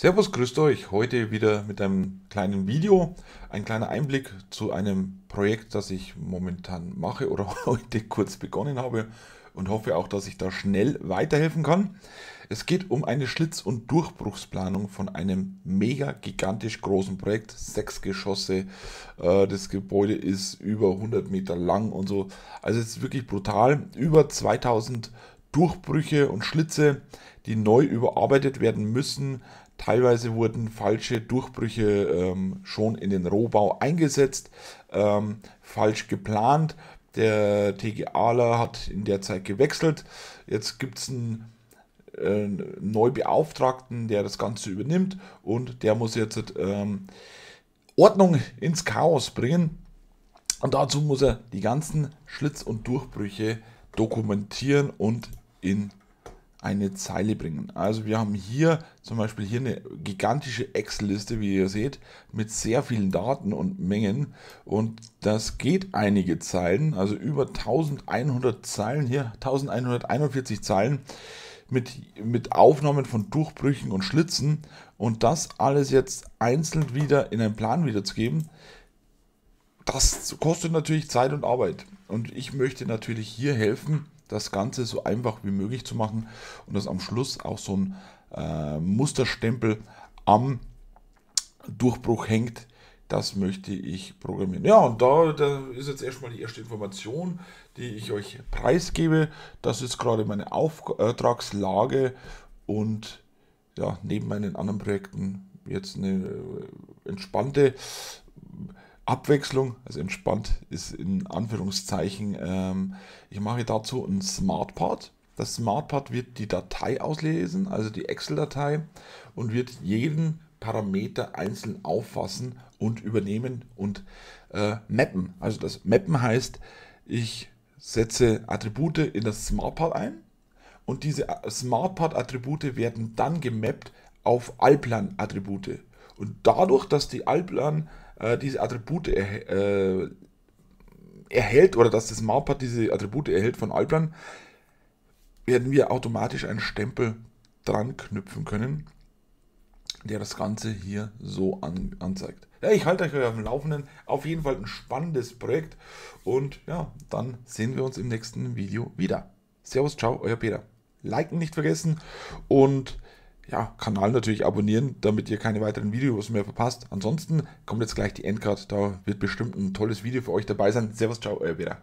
Servus, grüßt euch. Heute wieder mit einem kleinen Video. Ein kleiner Einblick zu einem Projekt, das ich momentan mache oder heute kurz begonnen habe und hoffe auch, dass ich da schnell weiterhelfen kann. Es geht um eine Schlitz- und Durchbruchsplanung von einem mega gigantisch großen Projekt. Sechs Geschosse. Äh, das Gebäude ist über 100 Meter lang und so. Also es ist wirklich brutal. Über 2000 Durchbrüche und Schlitze, die neu überarbeitet werden müssen. Teilweise wurden falsche Durchbrüche ähm, schon in den Rohbau eingesetzt, ähm, falsch geplant. Der TGAler hat in der Zeit gewechselt. Jetzt gibt es einen äh, Neubeauftragten, der das Ganze übernimmt und der muss jetzt ähm, Ordnung ins Chaos bringen. Und dazu muss er die ganzen Schlitz und Durchbrüche dokumentieren und in eine Zeile bringen. Also wir haben hier zum Beispiel hier eine gigantische Excel-Liste, wie ihr seht, mit sehr vielen Daten und Mengen und das geht einige Zeilen, also über 1100 Zeilen hier, 1141 Zeilen mit, mit Aufnahmen von Durchbrüchen und Schlitzen und das alles jetzt einzeln wieder in einen Plan wiederzugeben, das kostet natürlich Zeit und Arbeit und ich möchte natürlich hier helfen, das Ganze so einfach wie möglich zu machen und dass am Schluss auch so ein äh, Musterstempel am Durchbruch hängt. Das möchte ich programmieren. Ja, und da, da ist jetzt erstmal die erste Information, die ich euch preisgebe. Das ist gerade meine äh, Auftragslage und ja, neben meinen anderen Projekten jetzt eine äh, entspannte Abwechslung, also entspannt ist in Anführungszeichen, ähm, ich mache dazu ein Smartpart. Das Smartpart wird die Datei auslesen, also die Excel-Datei, und wird jeden Parameter einzeln auffassen und übernehmen und äh, mappen. Also das Mappen heißt, ich setze Attribute in das Smartpart ein und diese äh, Smartpart-Attribute werden dann gemappt auf Allplan-Attribute. Und dadurch, dass die Allplan-Attribute äh, diese Attribute er, äh, erhält oder dass das Maupad diese Attribute erhält von Alplan, werden wir automatisch einen Stempel dran knüpfen können, der das Ganze hier so an, anzeigt. Ja, ich halte euch auf dem Laufenden. Auf jeden Fall ein spannendes Projekt. Und ja, dann sehen wir uns im nächsten Video wieder. Servus, ciao, euer Peter. Liken nicht vergessen und ja, Kanal natürlich abonnieren, damit ihr keine weiteren Videos mehr verpasst. Ansonsten kommt jetzt gleich die Endcard, da wird bestimmt ein tolles Video für euch dabei sein. Servus, ciao, euer Peter.